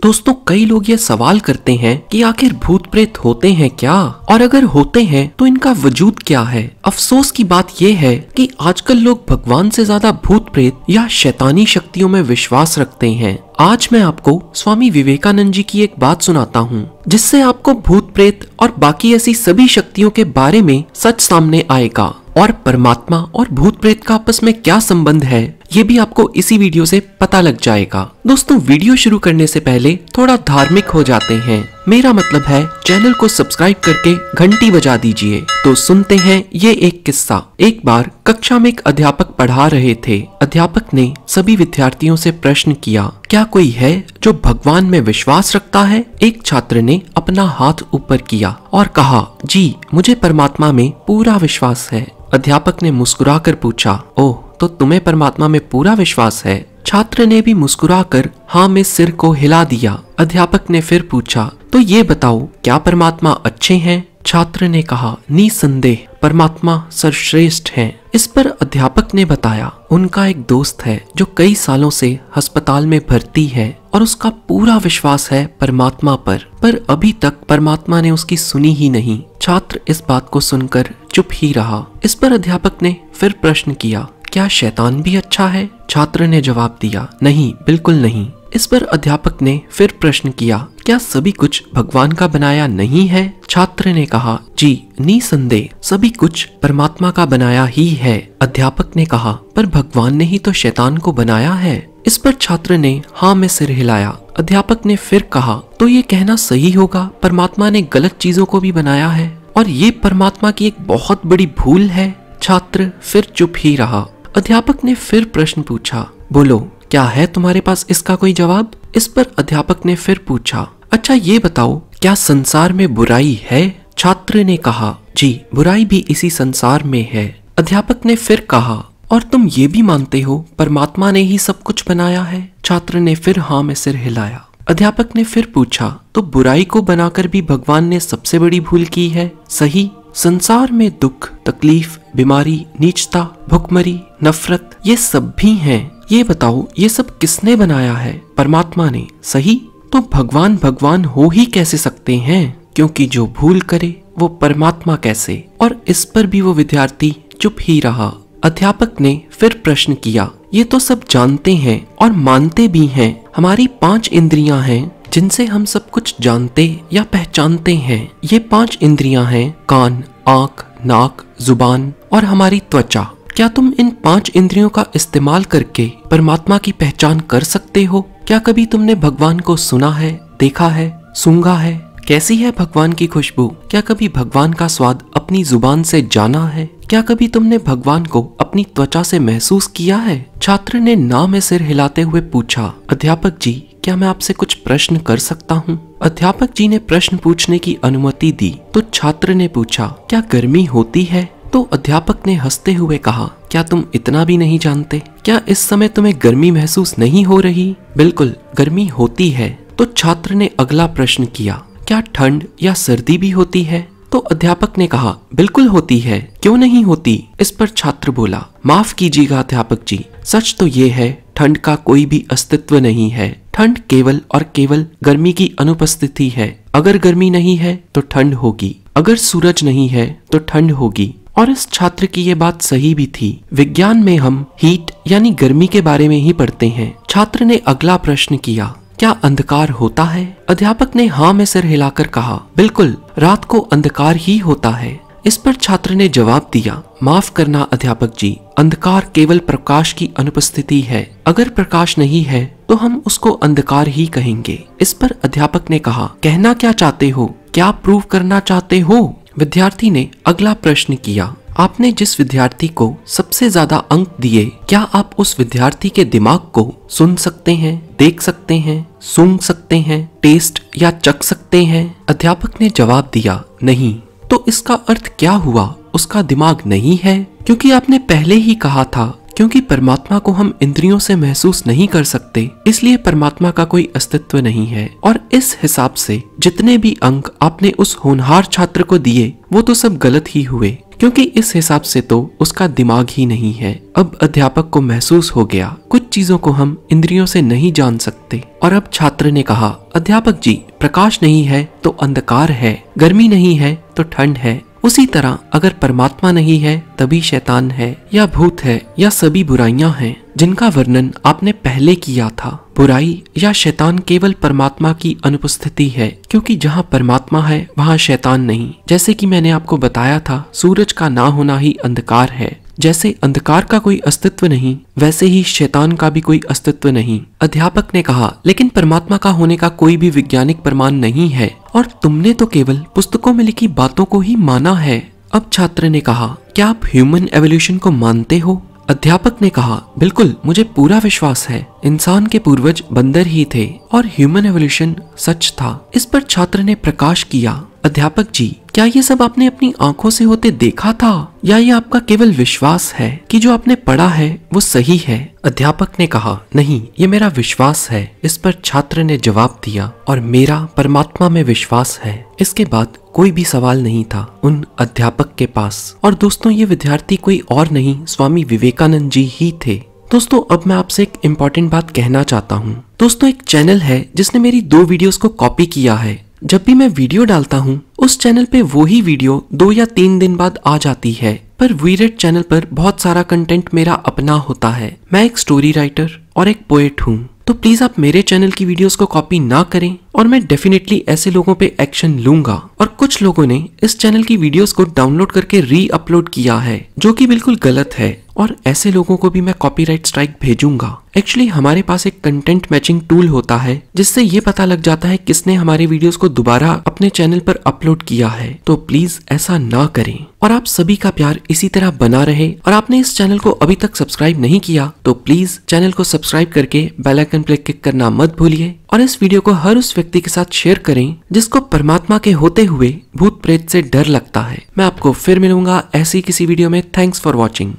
दोस्तों कई लोग ये सवाल करते हैं कि आखिर भूत प्रेत होते हैं क्या और अगर होते हैं तो इनका वजूद क्या है अफसोस की बात यह है कि आजकल लोग भगवान से ज्यादा भूत प्रेत या शैतानी शक्तियों में विश्वास रखते हैं आज मैं आपको स्वामी विवेकानंद जी की एक बात सुनाता हूँ जिससे आपको भूत प्रेत और बाकी ऐसी सभी शक्तियों के बारे में सच सामने आएगा और परमात्मा और भूत प्रेत का आपस में क्या संबंध है ये भी आपको इसी वीडियो से पता लग जाएगा दोस्तों वीडियो शुरू करने से पहले थोड़ा धार्मिक हो जाते हैं मेरा मतलब है चैनल को सब्सक्राइब करके घंटी बजा दीजिए तो सुनते हैं ये एक किस्सा एक बार कक्षा में एक अध्यापक पढ़ा रहे थे अध्यापक ने सभी विद्यार्थियों से प्रश्न किया क्या कोई है जो भगवान में विश्वास रखता है एक छात्र ने अपना हाथ ऊपर किया और कहा जी मुझे परमात्मा में पूरा विश्वास है अध्यापक ने मुस्कुरा पूछा ओह तो तुम्हें परमात्मा में पूरा विश्वास है छात्र ने भी मुस्कुरा कर हाँ में सिर को हिला दिया अध्यापक ने फिर पूछा तो ये बताओ क्या परमात्मा अच्छे हैं छात्र ने कहा निसंदेह परमात्मा सर्वश्रेष्ठ हैं। इस पर अध्यापक ने बताया उनका एक दोस्त है जो कई सालों से अस्पताल में भर्ती है और उसका पूरा विश्वास है परमात्मा पर पर अभी तक परमात्मा ने उसकी सुनी ही नहीं छात्र इस बात को सुनकर चुप ही रहा इस पर अध्यापक ने फिर प्रश्न किया क्या शैतान भी अच्छा है छात्र ने जवाब दिया नहीं बिल्कुल नहीं इस पर अध्यापक ने फिर प्रश्न किया क्या सभी कुछ भगवान का बनाया नहीं है छात्र ने कहा जी निसंदेह सभी कुछ परमात्मा का बनाया ही है अध्यापक ने कहा पर भगवान ने ही तो शैतान को बनाया है इस पर छात्र ने हाँ में सिर हिलाया अध्यापक ने फिर कहा तो ये कहना सही होगा परमात्मा ने गलत चीजों को भी बनाया है और ये परमात्मा की एक बहुत बड़ी भूल है छात्र फिर चुप ही रहा अध्यापक ने फिर प्रश्न पूछा बोलो क्या है तुम्हारे पास इसका कोई जवाब इस पर अध्यापक ने फिर पूछा अच्छा ये बताओ क्या संसार में बुराई है छात्र ने कहा जी बुराई भी इसी संसार में है अध्यापक ने फिर कहा और तुम ये भी मानते हो परमात्मा ने ही सब कुछ बनाया है छात्र ने फिर हाँ में सिर हिलाया अध्यापक ने फिर पूछा तो बुराई को बनाकर भी भगवान ने सबसे बड़ी भूल की है सही संसार में दुख तकलीफ बीमारी नीचता भुखमरी नफरत ये सब भी हैं ये बताओ ये सब किसने बनाया है परमात्मा ने सही तो भगवान भगवान हो ही कैसे सकते हैं क्योंकि जो भूल करे वो परमात्मा कैसे और इस पर भी वो विद्यार्थी चुप ही रहा अध्यापक ने फिर प्रश्न किया ये तो सब जानते हैं और मानते भी हैं हमारी पांच इंद्रियां हैं जिनसे हम सब कुछ जानते या पहचानते हैं ये पांच इंद्रियां हैं कान आंख नाक जुबान और हमारी त्वचा क्या तुम इन पांच इंद्रियों का इस्तेमाल करके परमात्मा की पहचान कर सकते हो क्या कभी तुमने भगवान को सुना है देखा है सूंघा है कैसी है भगवान की खुशबू क्या कभी भगवान का स्वाद अपनी जुबान से जाना है क्या कभी तुमने भगवान को अपनी त्वचा से महसूस किया है छात्र ने ना में सिर हिलाते हुए पूछा अध्यापक जी क्या मैं आपसे कुछ प्रश्न कर सकता हूँ अध्यापक जी ने प्रश्न पूछने की अनुमति दी तो छात्र ने पूछा क्या गर्मी होती है तो अध्यापक ने हंसते हुए कहा क्या तुम इतना भी नहीं जानते क्या इस समय तुम्हें गर्मी महसूस नहीं हो रही बिल्कुल गर्मी होती है तो छात्र ने अगला प्रश्न किया क्या ठंड या सर्दी भी होती है तो अध्यापक ने कहा बिल्कुल होती है क्यों नहीं होती इस पर छात्र बोला माफ कीजिएगा अध्यापक जी सच तो ये है ठंड का कोई भी अस्तित्व नहीं है ठंड केवल और केवल गर्मी की अनुपस्थिति है अगर गर्मी नहीं है तो ठंड होगी अगर सूरज नहीं है तो ठंड होगी और इस छात्र की ये बात सही भी थी विज्ञान में हम हीट यानी गर्मी के बारे में ही पढ़ते हैं छात्र ने अगला प्रश्न किया क्या अंधकार होता है अध्यापक ने हाँ में सिर हिलाकर कहा बिल्कुल रात को अंधकार ही होता है इस पर छात्र ने जवाब दिया माफ करना अध्यापक जी अंधकार केवल प्रकाश की अनुपस्थिति है अगर प्रकाश नहीं है तो हम उसको अंधकार ही कहेंगे इस पर अध्यापक ने कहा कहना क्या चाहते हो क्या प्रूव करना चाहते हो विद्यार्थी ने अगला प्रश्न किया आपने जिस विद्यार्थी को सबसे ज्यादा अंक दिए क्या आप उस विद्यार्थी के दिमाग को सुन सकते हैं देख सकते हैं सूंघ सकते हैं टेस्ट या चख सकते हैं अध्यापक ने जवाब दिया नहीं तो इसका अर्थ क्या हुआ उसका दिमाग नहीं है क्योंकि आपने पहले ही कहा था क्योंकि परमात्मा को हम इंद्रियों से महसूस नहीं कर सकते इसलिए परमात्मा का कोई अस्तित्व नहीं है और इस हिसाब से जितने भी अंक आपने उस होनहार छात्र को दिए वो तो सब गलत ही हुए क्योंकि इस हिसाब से तो उसका दिमाग ही नहीं है अब अध्यापक को महसूस हो गया कुछ चीजों को हम इंद्रियों से नहीं जान सकते और अब छात्र ने कहा अध्यापक जी प्रकाश नहीं है तो अंधकार है गर्मी नहीं है तो ठंड है उसी तरह अगर परमात्मा नहीं है तभी शैतान है या भूत है या सभी बुराइयां हैं जिनका वर्णन आपने पहले किया था बुराई या शैतान केवल परमात्मा की अनुपस्थिति है क्योंकि जहाँ परमात्मा है वहाँ शैतान नहीं जैसे कि मैंने आपको बताया था सूरज का ना होना ही अंधकार है जैसे अंधकार का कोई अस्तित्व नहीं वैसे ही शैतान का भी कोई अस्तित्व नहीं अध्यापक ने कहा लेकिन परमात्मा का होने का कोई भी वैज्ञानिक प्रमाण नहीं है और तुमने तो केवल पुस्तकों में लिखी बातों को ही माना है अब छात्र ने कहा क्या आप ह्यूमन एवोल्यूशन को मानते हो अध्यापक ने कहा बिल्कुल मुझे पूरा विश्वास है इंसान के पूर्वज बंदर ही थे और ह्यूमन एवोल्यूशन सच था इस पर छात्र ने प्रकाश किया अध्यापक जी क्या ये सब आपने अपनी आंखों से होते देखा था या ये आपका केवल विश्वास है कि जो आपने पढ़ा है वो सही है अध्यापक ने कहा नहीं ये मेरा विश्वास है इस पर छात्र ने जवाब दिया और मेरा परमात्मा में विश्वास है इसके बाद कोई भी सवाल नहीं था उन अध्यापक के पास और दोस्तों ये विद्यार्थी कोई और नहीं स्वामी विवेकानंद जी ही थे दोस्तों अब मैं आपसे एक इम्पोर्टेंट बात कहना चाहता हूँ दोस्तों एक चैनल है जिसने मेरी दो वीडियोस को कॉपी किया है जब भी मैं वीडियो डालता हूँ उस चैनल पे वो ही वीडियो दो या तीन दिन बाद आ जाती है पर वीरेट चैनल पर बहुत सारा कंटेंट मेरा अपना होता है मैं एक स्टोरी राइटर और एक पोएट हूँ तो प्लीज आप मेरे चैनल की वीडियोस को कॉपी ना करें और मैं डेफिनेटली ऐसे लोगों पे एक्शन लूंगा और कुछ लोगों ने इस चैनल की वीडियोस को डाउनलोड करके री अपलोड किया है जो कि बिल्कुल गलत है और ऐसे लोगों को भी मैं कॉपीराइट स्ट्राइक भेजूंगा एक्चुअली हमारे पास एक कंटेंट मैचिंग टूल होता है जिससे ये पता लग जाता है किसने हमारे वीडियोस को दोबारा अपने चैनल पर अपलोड किया है तो प्लीज ऐसा ना करें और आप सभी का प्यार इसी तरह बना रहे और आपने इस चैनल को अभी तक सब्सक्राइब नहीं किया तो प्लीज चैनल को सब्सक्राइब करके बेलाइकन पे क्लिक करना मत भूलिए और इस वीडियो को हर उस व्यक्ति के साथ शेयर करें जिसको परमात्मा के होते हुए भूत प्रेत से डर लगता है मैं आपको फिर मिलूंगा ऐसी किसी वीडियो में थैंक्स फॉर वॉचिंग